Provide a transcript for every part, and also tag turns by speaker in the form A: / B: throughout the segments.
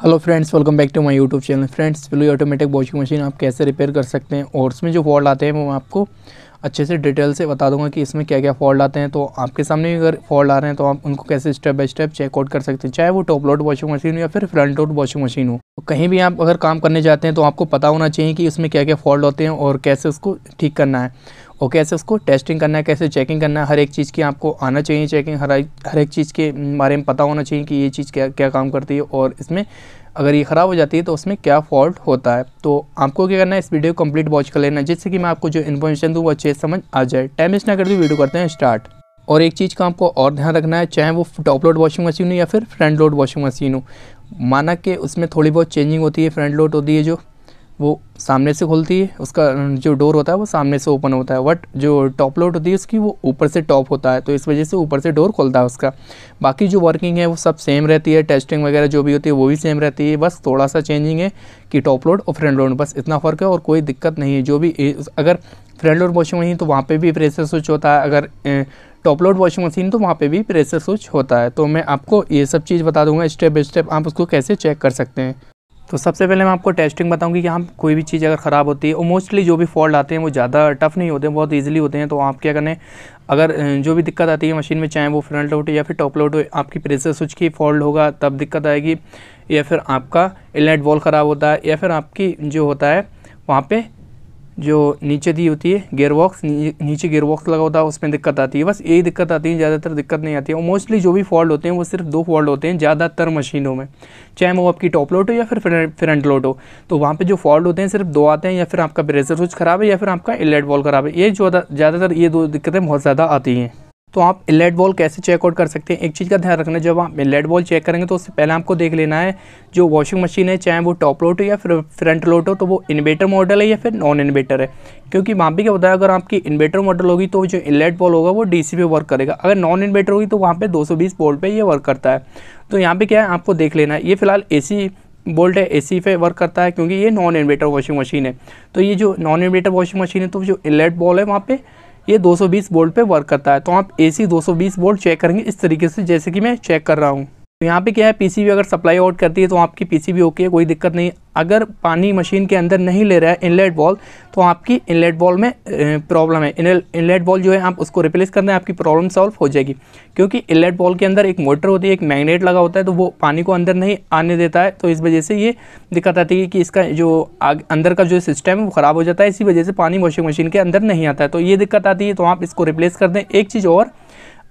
A: hello friends welcome back to my YouTube channel friends fully automatic washing machine आप कैसे repair कर सकते हैं और उसमें जो फॉल्ट आते हैं वो मैं आपको अच्छे से डिटेल से बता दूंगा कि इसमें क्या क्या फॉल्ट आते हैं तो आपके सामने भी अगर फॉल्ट आ रहे हैं तो आप उनको कैसे स्टेप बाय स्टेप चेकआउट कर सकते हैं चाहे वो टॉप लोड वॉशिंग मशीन हो या फिर फ्रंट लोड वॉशिंग मशीन हो तो कहीं भी आप अगर काम करने जाते हैं तो आपको पता होना चाहिए कि उसमें क्या क्या फॉल्ट होते हैं और कैसे उसको ठीक करना है और कैसे उसको टेस्टिंग करना है कैसे चेकिंग करना है हर एक चीज़ की आपको आना चाहिए चेकिंग हर हर एक चीज़ के बारे में पता होना चाहिए कि ये चीज़ क्या क्या काम करती है और इसमें अगर ये ख़राब हो जाती है तो उसमें क्या फॉल्ट होता है तो आपको क्या करना है इस वीडियो को कम्प्लीट वॉच कर लेना जिससे कि मैं आपको जो इन्फॉर्मेशन दूँ वो अच्छे समझ आ जाए टाइम वेस्ट ना कर वीडियो करते हैं स्टार्ट और एक चीज़ का आपको और ध्यान रखना है चाहे वो टॉप लोड वॉशिंग मशीन हो या फिर फ्रंट लोड वॉशिंग मशीन हो माना कि उसमें थोड़ी बहुत चेंजिंग होती है फ्रंट लोड होती है जो वो सामने से खुलती है उसका जो डोर होता है वो सामने से ओपन होता है बट जो टॉप लोड होती है उसकी वो ऊपर से टॉप होता है तो इस वजह से ऊपर से डोर खुलता है उसका बाकी जो वर्किंग है वो सब सेम रहती है टेस्टिंग वगैरह जो भी होती है वो भी सेम रहती है बस थोड़ा सा चेंजिंग है कि टॉप लोड और फ्रंट लोड बस इतना फ़र्क है और कोई दिक्कत नहीं है जो भी अगर फ्रंट लोड वॉशिंग मशीन तो वहाँ पर भी प्रेशर स्विच होता है अगर टॉप लोड वॉशिंग मशीन तो वहाँ पर भी प्रेशर स्विच होता है तो मैं आपको ये सब चीज़ बता दूंगा स्टेप बाई स्टेप आप उसको कैसे चेक कर सकते हैं तो सबसे पहले मैं आपको टेस्टिंग बताऊंगी कि हम कोई भी चीज़ अगर ख़राब होती है और मोस्टली जो भी फॉल्ट आते हैं वो ज़्यादा टफ़ नहीं होते हैं बहुत ईजिली होते हैं तो आप क्या करें अगर जो भी दिक्कत आती है मशीन में चाहे वो फ्रंट लोड या फिर टॉप लोड हो आपकी प्रेसर स्विच की फॉल्ट होगा तब दिक्कत आएगी या फिर आपका इलेट वॉल ख़राब होता है या फिर आपकी जो होता है वहाँ पर जो नीचे दी होती है गेयर बॉक्स नी, नीचे गेयर बॉक्स लगा होता है उसमें दिक्कत आती है बस यही दिक्कत आती है ज़्यादातर दिक्कत नहीं आती है और मोस्टली जो भी फॉल्ट होते हैं वो सिर्फ दो फॉल्ट होते हैं ज़्यादातर मशीनों में चाहे वो आपकी टॉप लोड हो या फिर फ्रंट लोड हो तो वहाँ पर जो फॉल्ट होते हैं सिर्फ दो आते हैं या फिर आपका ब्रेजर स्विच खराब है या फिर आपका इलेट बॉल खराब है ये जो ज़्यादातर ये दो दिक्कतें बहुत ज़्यादा आती हैं तो आप लेड बॉल कैसे चेकआउट कर सकते हैं एक चीज़ का ध्यान रखना जब आप लेड बॉल चेक करेंगे तो उससे पहले आपको देख लेना है जो वॉशिंग मशीन है चाहे वो टॉप लोट हो या फिर फ्रंट लोट हो तो वो इन्वेटर मॉडल है या फिर नॉन इन्वेटर है क्योंकि वहाँ भी क्या होता है अगर आपकी इन्वेटर मॉडल होगी तो जो इनलेट बॉल होगा वो डी पे वर्क करेगा अगर नॉन इन्वेटर होगी तो वहाँ पर दो सौ बोल्ट पर ये वर्क करता है तो यहाँ पर क्या है आपको देख लेना है ये फिलहाल ए बोल्ट है एसी पे वर्क करता है क्योंकि ये नॉन इन्वेटर वॉशिंग मशीन है तो ये जो नॉन इन्वेटर वॉशिंग मशीन है तो जो इनलेट बॉल है वहाँ पे ये 220 वोल्ट पे वर्क करता है तो आप एसी 220 वोल्ट चेक करेंगे इस तरीके से जैसे कि मैं चेक कर रहा हूँ तो यहाँ पे क्या है पीसीबी अगर सप्लाई आउट करती है तो आपकी पीसीबी ओके है कोई दिक्कत नहीं अगर पानी मशीन के अंदर नहीं ले रहा है इनलेट बॉल तो आपकी इनलेट बॉल में प्रॉब्लम है इनलेट बॉल जो है आप उसको रिप्लेस कर दें आपकी प्रॉब्लम सॉल्व हो जाएगी क्योंकि इनलेट बॉल के अंदर एक मोटर होती है एक मैग्नेट लगा होता है तो वो पानी को अंदर नहीं आने देता है तो इस वजह से ये दिक्कत आती है कि इसका जो आग, अंदर का जो सिस्टम है वो ख़राब हो जाता है इसी वजह से पानी वॉशिंग मशीन के अंदर नहीं आता है तो ये दिक्कत आती है तो आप इसको रिप्लेस कर दें एक चीज़ और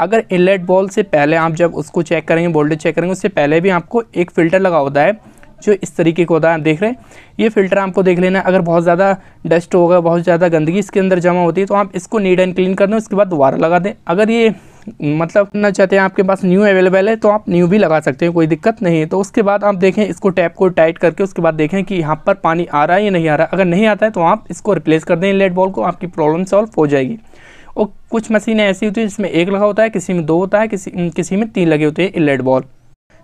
A: अगर इनलेट बॉल से पहले आप जब उसको चेक करेंगे वोल्टेज चेक करेंगे उससे पहले भी आपको एक फ़िल्टर लगा होता है जो इस तरीके का होता है देख रहे हैं ये फ़िल्टर आपको देख लेना अगर बहुत ज़्यादा डस्ट होगा बहुत ज़्यादा गंदगी इसके अंदर जमा होती है तो आप इसको नीट एंड क्लीन कर दें उसके बाद दोबारा लगा दें अगर ये मतलब ना चाहते हैं आपके पास न्यू अवेलेबल है तो आप न्यू भी लगा सकते हैं कोई दिक्कत नहीं है तो उसके बाद आप देखें इसको टैप को टाइट करके उसके बाद देखें कि यहाँ पर पानी आ रहा है या नहीं आ रहा अगर नहीं आता है तो आप इसको रिप्लेस कर दें इनलेट बॉल को आपकी प्रॉब्लम सॉल्व हो जाएगी और कुछ मशीनें ऐसी होती हैं जिसमें एक लगा होता है किसी में दो होता है किसी किसी में तीन लगे होते हैं इलेट बॉल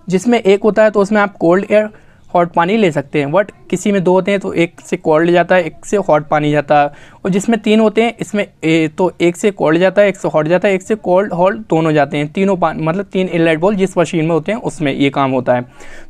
A: जिसमें एक होता है तो उसमें आप कोल्ड एयर हॉट पानी ले सकते हैं बट किसी में दो होते हैं तो एक से कोल्ड जाता है एक से हॉट पानी जाता है और जिसमें तीन होते हैं इसमें ए, तो एक से कोल्ड जाता है एक से हॉट जाता है एक से कोल्ड हॉट दोनों जाते हैं तीनों पान मतलब तीन इनलेट बॉल जिस मशीन में होते हैं उसमें ये काम होता है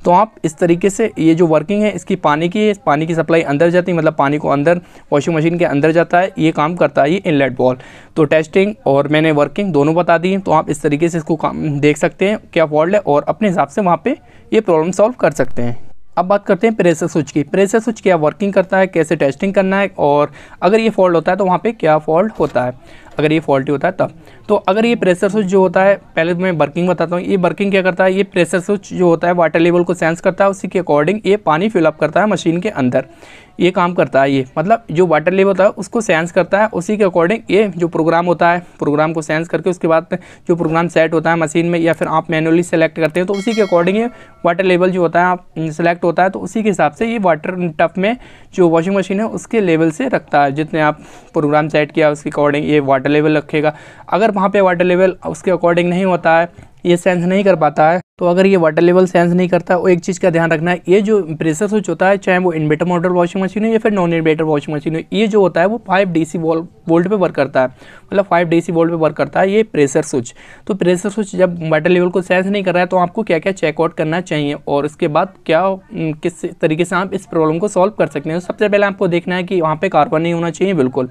A: तो आप इस तरीके से ये जो वर्किंग है इसकी पानी की पानी की सप्लाई अंदर जाती है मतलब पानी को अंदर वॉशिंग मशीन के अंदर जाता है ये काम करता है ये इनलेट बॉल तो टेस्टिंग और मैंने वर्किंग दोनों बता दी तो आप इस तरीके से इसको काम देख सकते हैं क्या फॉल्ट है और अपने हिसाब से वहाँ पर ये प्रॉब्लम सॉल्व कर सकते हैं अब बात करते हैं प्रेशर स्विच की प्रेशर स्विच क्या वर्किंग करता है कैसे टेस्टिंग करना है और अगर ये फॉल्ट होता है तो वहाँ पे क्या फॉल्ट होता है अगर ये फॉल्टी होता है तब तो अगर ये प्रेशर स्विच जो होता है पहले मैं वर्किंग बताता हूँ ये वर्किंग क्या करता है ये प्रेशर स्विच जो होता है वाटर लेवल को सेंस करता है उसी के अकॉर्डिंग ये पानी फिलअप करता है मशीन के अंदर ये काम करता है ये मतलब जो वाटर लेवल होता है उसको सेंस करता है उसी के अकॉर्डिंग ये जो प्रोग्राम होता है प्रोग्राम को सेंस करके उसके बाद जो प्रोग्राम सेट होता है मशीन में या फिर आप मैनुअली सेलेक्ट करते हैं तो उसी के अकॉर्डिंग ये वाटर लेवल जो होता है आप सेलेक्ट होता है तो उसी के हिसाब से ये वाटर टफ में जो वॉशिंग मशीन है उसके लेवल से रखता है जितने आप प्रोग्राम सेट किया उसके अकॉर्डिंग ये वाटर वाटर लेवल रखेगा अगर वहाँ पे वाटर लेवल उसके अकॉर्डिंग नहीं होता है ये सेंस नहीं कर पाता है तो अगर ये वाटर लेवल सेंस नहीं करता वो एक चीज़ का ध्यान रखना है ये जो प्रेशर स्विच होता है चाहे वो इन्वेटर मोटर वॉशिंग मशीन हो या फिर नॉन इन्वेटर वॉशिंग मशीन हो ये जो होता है वो फाइव डी सी वोल्ट पे वर्क करता है मतलब फाइव डी सी वोल्ट पे वर्क करता है ये प्रेशर स्विच तो प्रेशर स्विच जब वाटर लेवल को सेंस नहीं कर रहा है तो आपको क्या क्या चेकआउट करना चाहिए और उसके बाद क्या किस तरीके से आप इस प्रॉब्लम को सॉल्व कर सकते हैं तो सबसे पहले आपको देखना है कि वहाँ पर कार्बन नहीं होना चाहिए बिल्कुल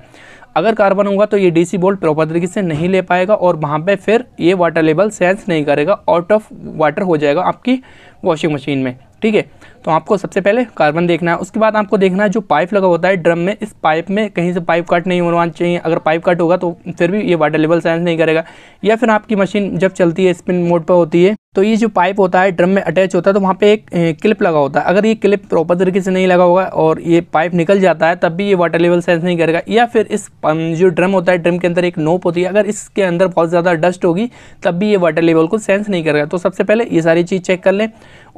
A: अगर कार्बन होगा तो ये डीसी बोल्ट प्रॉपर तरीके से नहीं ले पाएगा और वहाँ पे फिर ये वाटर लेवल सेंस नहीं करेगा आउट ऑफ वाटर हो जाएगा आपकी वॉशिंग मशीन में ठीक है तो आपको सबसे पहले कार्बन देखना है उसके बाद आपको देखना है जो पाइप लगा होता है ड्रम में इस पाइप में कहीं से पाइप कट नहीं होना चाहिए अगर पाइप कट होगा तो फिर भी ये वाटर लेवल सेंस नहीं करेगा या फिर आपकी मशीन जब चलती है स्पिन मोड पर होती है तो ये जो पाइप होता है ड्रम में अटैच होता है तो वहाँ पे एक क्लिप लगा होता है अगर ये क्लिप प्रॉपर तरीके से नहीं लगा होगा और ये पाइप निकल जाता है तब भी ये वाटर लेवल सेंस नहीं करेगा या फिर इस जो ड्रम होता है ड्रम के अंदर एक नोप होती है अगर इसके अंदर बहुत ज़्यादा डस्ट होगी तब भी ये वाटर लेवल को सेंस नहीं करेगा तो सबसे पहले ये सारी चीज़ चेक कर लें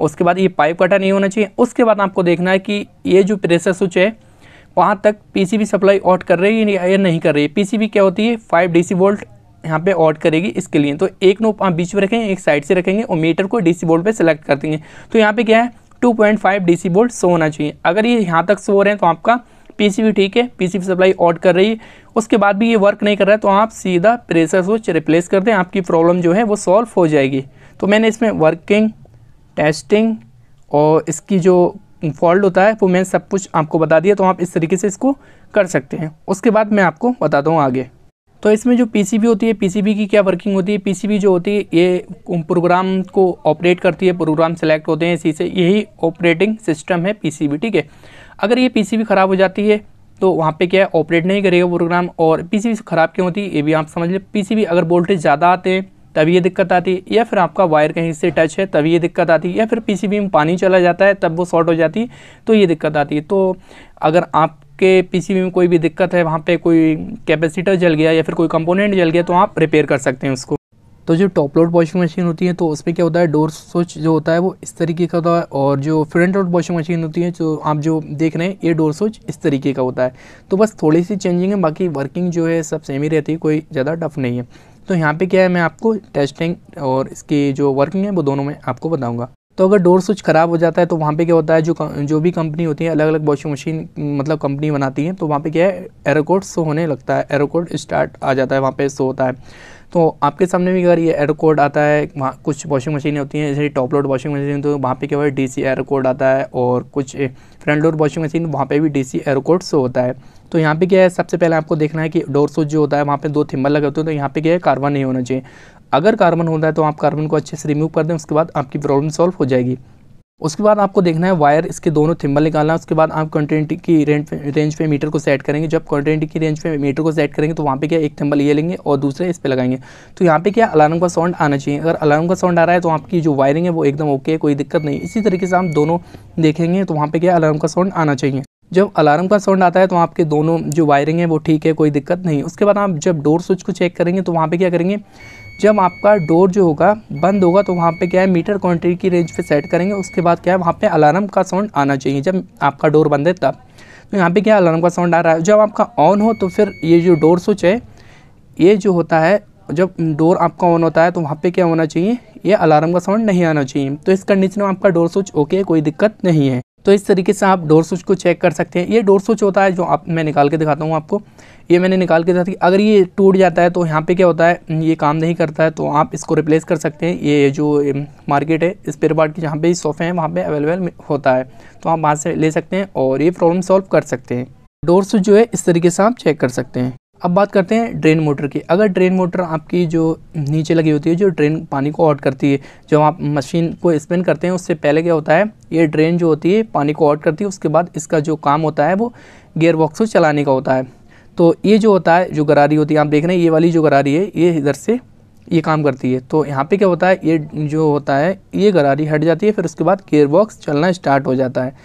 A: उसके बाद ये पाइप कटा नहीं होना चाहिए उसके बाद आपको देखना है कि ये जो प्रेशर स्विच है वहाँ तक पीसीबी सप्लाई आउट कर रही है या नहीं कर रही है पीसीबी क्या होती है फाइव डीसी वोल्ट यहाँ पे ऑड करेगी इसके लिए तो एक नोप आप बीच में रखेंगे एक साइड से रखेंगे और मीटर को डीसी बोर्ड पे सेलेक्ट कर देंगे तो यहाँ पे क्या है 2.5 डीसी बोल्ट सो होना चाहिए अगर ये यहाँ तक सो हो रहे हैं तो आपका पीसीबी ठीक है पीसीबी सप्लाई ऑड कर रही है उसके बाद भी ये वर्क नहीं कर रहा है तो आप सीधा प्रेशर स्विच रिप्लेस कर दें आपकी प्रॉब्लम जो है वो सॉल्व हो जाएगी तो मैंने इसमें वर्किंग टेस्टिंग और इसकी जो फॉल्ट होता है वो मैंने सब कुछ आपको बता दिया तो आप इस तरीके से इसको कर सकते हैं उसके बाद मैं आपको बताता हूँ आगे तो इसमें जो पीसीबी होती है पीसीबी की क्या वर्किंग होती है पीसीबी जो होती है ये प्रोग्राम को ऑपरेट करती है प्रोग्राम सेलेक्ट होते हैं इसी से यही ऑपरेटिंग सिस्टम है पीसीबी ठीक है अगर ये पीसीबी ख़राब हो जाती है तो वहाँ पे क्या है ऑपरेट नहीं करेगा प्रोग्राम और पीसीबी ख़राब क्यों होती है ये भी आप समझ लें पी अगर वोल्टेज ज़्यादा आते हैं तभी ये दिक्कत आती है या फिर आपका वायर कहीं से टच है तभी ये दिक्कत आती है या फिर पीसीबी में पानी चला जाता है तब वो शॉर्ट हो जाती है तो ये दिक्कत आती है तो अगर आप आपके पीसीबी में कोई भी दिक्कत है वहाँ पे कोई कैपेसिटर जल गया या फिर कोई कंपोनेंट जल गया तो आप रिपेयर कर सकते हैं उसको तो जो टॉप लोड वॉशिंग मशीन होती है तो उसमें क्या होता है डोर स्विच जो होता है वो इस तरीके का होता है और जो फ्रंट लोड वॉशिंग मशीन होती है जो आप जो देख रहे हैं ये डोर स्विच इस तरीके का होता है तो बस थोड़ी सी चेंजिंग है बाकी वर्किंग जो है सब सेम ही रहती है कोई ज़्यादा टफ नहीं है तो यहाँ पर क्या है मैं आपको टेस्टिंग और इसकी जो वर्किंग है वो दोनों में आपको बताऊँगा तो अगर डोर स्विच ख़राब हो जाता है तो वहाँ पे क्या होता है जो जो भी कंपनी होती है अलग अलग वॉशिंग मशीन मतलब कंपनी बनाती है तो वहाँ पे क्या है एरोकोड सो होने लगता है एरोकोड स्टार्ट आ जाता है वहाँ पे सो होता है तो आपके सामने भी अगर ये एरोकोड आता है वहाँ कुछ वॉशिंग मशीनें होती हैं जैसे टॉप लोड वॉशिंग मशीन तो वहाँ पर क्या है डी सी एरोकोड आता है और कुछ फ्रंट लोड वॉशिंग मशीन वहाँ पर भी डी सी एरोकोड शो होता है तो यहाँ पे क्या है सबसे पहले आपको देखना है कि डोर स्विच जो होता है वहाँ पे दो थिम्बल लगे होते हैं तो यहाँ पे क्या है कार्बन नहीं होना चाहिए अगर कार्बन होता है तो आप कार्बन को अच्छे से रिमूव कर दें उसके बाद आपकी प्रॉब्लम सॉल्व हो जाएगी उसके बाद आपको देखना है वायर इसके दोनों थिम्बल निकालना है उसके बाद आप कंटेंट की रेंज पे रेंज पे मीटर को सेट करेंगे जब कंटेंट की रेंज पे मीटर को सेट करेंगे तो वहाँ पे क्या एक थिम्बल ये लेंगे और दूसरे इस पे लगाएंगे तो यहाँ पे क्या अलार्म का साउंड आना चाहिए अगर अलार्म का साउंड आ रहा है तो आपकी जो वायरिंग है वो एकदम ओके है कोई दिक्कत नहीं इसी तरीके से आप दोनों देखेंगे तो वहाँ पर क्या अलार्म का साउंड आना चाहिए जब अलार्म का साउंड आता है तो आपके दोनों जो वायरिंग है वो ठीक है कोई दिक्कत नहीं उसके बाद आप जब डोर स्विच को चेक करेंगे तो वहाँ पर क्या करेंगे जब आपका डोर जो होगा बंद होगा तो वहाँ पे क्या है मीटर क्वान्टिटी की रेंज पे सेट करेंगे उसके बाद क्या है वहाँ पे अलार्म का साउंड आना चाहिए जब आपका डोर बंद है तब तो यहाँ पे क्या अलार्म का साउंड आ रहा है जब आपका ऑन हो तो फिर ये जो डोर स्विच है ये जो होता है जब डोर आपका ऑन होता है तो वहाँ पर क्या होना चाहिए ये अलार्म का साउंड नहीं आना चाहिए तो इस कंडीशन में आपका डोर स्विच ओके कोई दिक्कत नहीं है तो इस तरीके से आप डोर स्विच को चेक कर सकते हैं ये डोर स्विच होता है जो आप मैं निकाल के दिखाता हूँ आपको ये मैंने निकाल के दिखाती अगर ये टूट जाता है तो यहाँ पे क्या होता है ये काम नहीं करता है तो आप इसको रिप्लेस कर सकते हैं ये जो मार्केट है स्पेयर पार्ट की जहाँ पे सोफ़े हैं वहाँ पे अवेलेबल होता है तो आप वहाँ से ले सकते हैं और ये प्रॉब्लम सॉल्व कर सकते हैं डोर स्विच जो है इस तरीके से आप चेक कर सकते हैं अब बात करते हैं ड्रेन मोटर की अगर ड्रेन मोटर आपकी जो नीचे लगी होती है जो ड्रेन पानी को ऑट करती है जब आप मशीन को स्पिन करते हैं उससे पहले क्या होता है ये ड्रेन जो होती है पानी को ऑट करती है उसके बाद इसका जो काम होता है वो गेयर बॉक्स को चलाने का होता है तो ये जो होता है जो गरारी होती है आप देख रहे हैं ये वाली जो गरारी है ये इधर से ये काम करती है तो यहाँ पे क्या होता है ये जो होता है ये गरारी हट जाती है फिर उसके बाद गेयर बॉक्स चलना स्टार्ट हो जाता है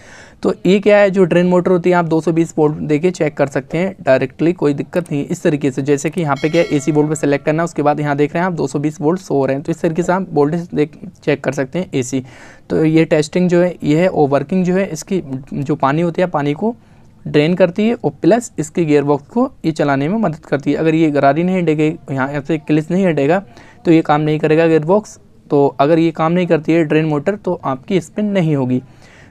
A: तो ये क्या है जो ड्रेन मोटर होती है आप 220 वोल्ट देके चेक कर सकते हैं डायरेक्टली कोई दिक्कत नहीं इस तरीके से जैसे कि यहाँ पे क्या है एसी वोल्ट पे सेलेक्ट करना है उसके बाद यहाँ देख रहे हैं आप 220 वोल्ट सो रहे हैं तो इस तरीके से आप वोल्टेज देख चेक कर सकते हैं एसी तो ये टेस्टिंग जो है ये है ओवर्किंग जो है इसकी जो पानी होती है पानी को ड्रेन करती है और प्लस इसके गियर बॉक्स को ये चलाने में मदद करती है अगर ये गरारी नहीं हटेगी यहाँ ऐसे क्लिच नहीं हटेगा तो ये काम नहीं करेगा गियर बॉक्स तो अगर ये काम नहीं करती है ड्रेन मोटर तो आपकी स्पिन नहीं होगी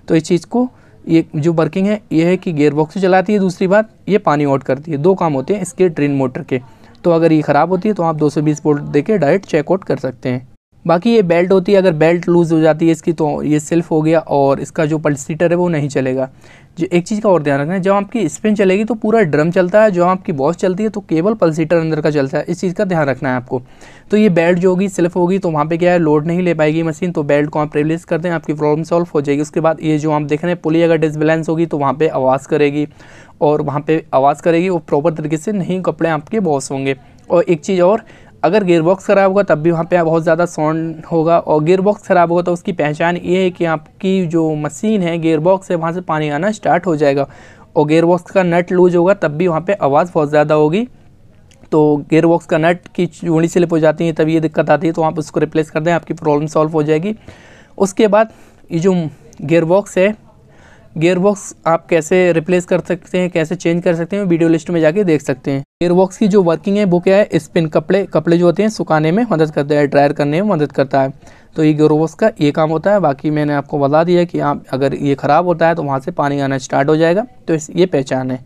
A: तो इस चीज़ को ये जो वर्किंग है ये है कि गेयर बॉक्स चलाती है दूसरी बात ये पानी आउट करती है दो काम होते हैं इसके ड्रेन मोटर के तो अगर ये ख़राब होती है तो आप 220 वोल्ट के डायरेक्ट चेकआउट कर सकते हैं बाकी ये बेल्ट होती है अगर बेल्ट लूज़ हो जाती है इसकी तो ये सेल्फ हो गया और इसका जो पल्सीटर है वो नहीं चलेगा जो एक चीज़ का और ध्यान रखना है जब आपकी स्पिन चलेगी तो पूरा ड्रम चलता है जब आपकी बॉस चलती है तो केवल पल्सीटर अंदर का चलता है इस चीज़ का ध्यान रखना है आपको तो ये बेल्ट जो होगी सेल्फ होगी तो वहाँ पर क्या है लोड नहीं ले पाएगी मशीन तो बेल्ट को आप रिलीज़ कर दें आपकी प्रॉब्लम सॉल्व हो जाएगी उसके बाद ये जो आप देख रहे हैं पुलिस अगर डिसबैलेंस होगी तो वहाँ पर आवाज़ करेगी और वहाँ पर आवाज़ करेगी वो प्रॉपर तरीके से नहीं कपड़े आपके बॉस होंगे और एक चीज़ और अगर गेयरबॉक्स ख़राब होगा तब भी वहाँ पे बहुत ज़्यादा साउंड होगा और गेयरबॉक्स ख़राब होगा तो उसकी पहचान ये है कि आपकी जो मशीन है गेयरबॉक्स है वहाँ से पानी आना स्टार्ट हो जाएगा और गेयरबॉक्स का नट लूज होगा तब भी वहाँ पर आवाज़ बहुत ज़्यादा होगी तो गेयरबॉक्स का नट की चूड़ी स्लिप हो जाती है तब ये दिक्कत आती है तो आप उसको रिप्लेस कर दें आपकी प्रॉब्लम सॉल्व हो जाएगी उसके बाद ये जो गेयरबॉक्स है गेयरबॉक्स आप कैसे रिप्लेस कर सकते हैं कैसे चेंज कर सकते हैं वीडियो लिस्ट में जाके देख सकते हैं गेयरबॉक्स की जो वर्किंग है वो क्या है स्पिन कपड़े कपड़े जो होते हैं सुखाने में मदद करता है ड्रायर करने में मदद करता है तो ये गेयरबॉक्स का ये काम होता है बाकी मैंने आपको बता दिया कि आप अगर ये ख़राब होता है तो वहाँ से पानी आना स्टार्ट हो जाएगा तो ये पहचान है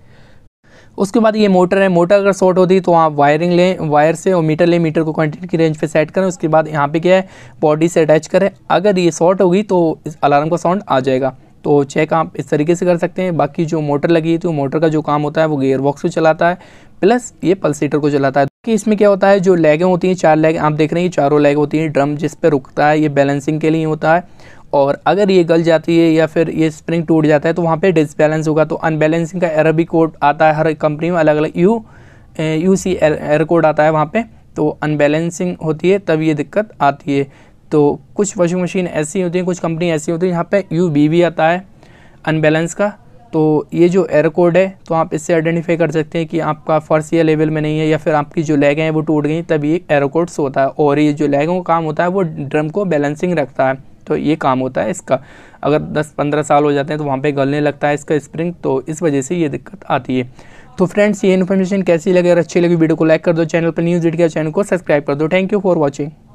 A: उसके बाद ये मोटर है मोटर अगर शॉर्ट होती तो आप वायरिंग लें वायर से और मीटर लें मीटर को क्वान्टिटी की रेंज पे सेट करें उसके बाद यहाँ पे क्या है बॉडी से अटैच करें अगर ये शॉर्ट होगी तो इस अलार्म का साउंड आ जाएगा तो चेक आप इस तरीके से कर सकते हैं बाकी जो मोटर लगी है तो मोटर का जो काम होता है वो गेयर बॉक्स को चलाता है प्लस ये पल्सीटर को चलाता है कि इसमें क्या होता है जो लेगें होती हैं चार लेग आप देख रहे हैं चारों लेग होती हैं ड्रम जिस पर रुकता है ये बैलेंसिंग के लिए होता है और अगर ये गल जाती है या फिर ये स्प्रिंग टूट जाता है तो वहाँ पे डिसबैलेंस होगा तो अनबैलेंसिंग का एरर भी कोड आता है हर कंपनी में अलग अलग U U C error code आता है वहाँ पे तो अनबैलेंसिंग होती है तब ये दिक्कत आती है तो कुछ वॉशिंग मशीन ऐसी होती हैं कुछ कंपनी ऐसी होती है यहाँ पे यू बी भी आता है अनबैलेंस का तो ये जो एयर कोड है तो आप इससे आइडेंटिफाई कर सकते हैं कि आपका फर्श या लेवल में नहीं है या फिर आपकी जो लैग हैं वो टूट गई तभी एक एयर कोड होता है और ये जो लैगों का काम होता है वो ड्रम को बैलेंसिंग रखता है तो ये काम होता है इसका अगर 10-15 साल हो जाते हैं तो वहाँ पे गलने लगता है इसका स्प्रिंग तो इस वजह से ये दिक्कत आती है तो फ्रेंड्स ये इन्फॉर्मेशन कैसी लगे अगर अच्छी लगी वीडियो को लाइक कर दो चैनल पर न्यूज़ डिट गया चैनल को सब्सक्राइब कर दो थैंक यू फॉर वॉचिंग